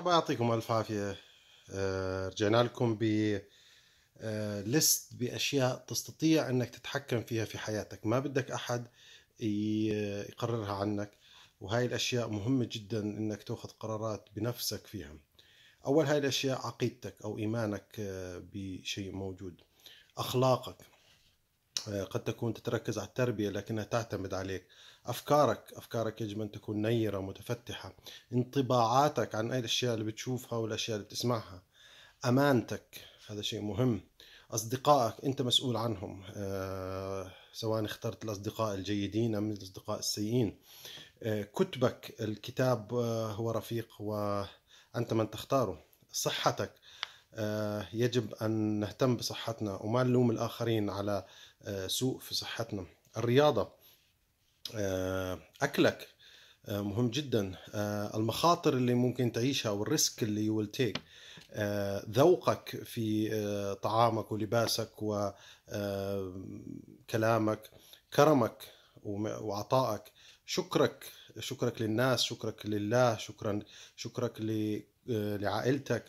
الله يعطيكم الف عافيه آه، رجعنا لكم ب ليست آه، باشياء تستطيع انك تتحكم فيها في حياتك ما بدك احد يقررها عنك وهاي الاشياء مهمه جدا انك تاخذ قرارات بنفسك فيها اول هاي الاشياء عقيدتك او ايمانك آه، بشيء موجود اخلاقك آه، قد تكون تتركز على التربية لكنها تعتمد عليك أفكارك أفكارك يجب أن تكون نيرة متفتحة انطباعاتك عن أي الأشياء اللي بتشوفها والأشياء اللي بتسمعها أمانتك هذا شيء مهم أصدقائك أنت مسؤول عنهم أه سواء اخترت الأصدقاء الجيدين أم الأصدقاء السيئين أه كتبك الكتاب آه، هو رفيق وأنت من تختاره صحتك آه، يجب أن نهتم بصحتنا وما نلوم الآخرين على آه، سوء في صحتنا الرياضة آه، أكلك مهم جدا المخاطر اللي ممكن تعيشها والريسك اللي يو تيك ذوقك في طعامك ولباسك وكلامك كرمك وعطائك شكرك شكرك للناس شكرك لله شكرا شكرك لعائلتك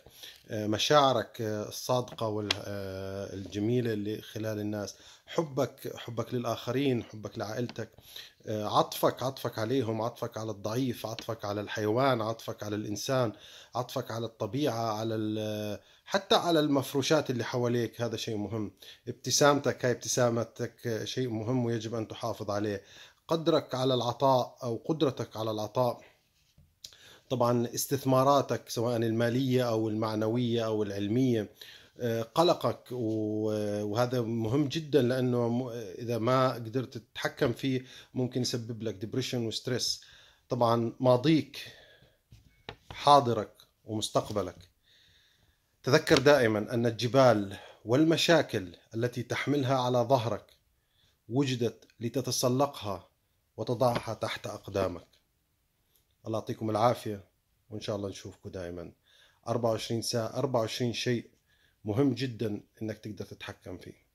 آه، مشاعرك آه، الصادقة والجميلة آه، اللي خلال الناس حبك حبك للآخرين حبك لعائلتك عطفك عطفك عليهم عطفك على الضعيف عطفك على الحيوان عطفك على الإنسان عطفك على الطبيعة على حتى على المفروشات اللي حواليك هذا شيء مهم ابتسامتك هاي ابتسامتك شيء مهم ويجب أن تحافظ عليه قدرك على العطاء أو قدرتك على العطاء طبعا استثماراتك سواء الماليه او المعنويه او العلميه آه، قلقك وهذا مهم جدا لانه اذا ما قدرت تتحكم فيه ممكن يسبب لك ديبريشن وستريس طبعا ماضيك حاضرك ومستقبلك تذكر دائما ان الجبال والمشاكل التي تحملها على ظهرك وجدت لتتسلقها وتضعها تحت اقدامك الله يعطيكم العافية وإن شاء الله نشوفكم دائما 24 ساعة 24 شيء مهم جدا إنك تقدر تتحكم فيه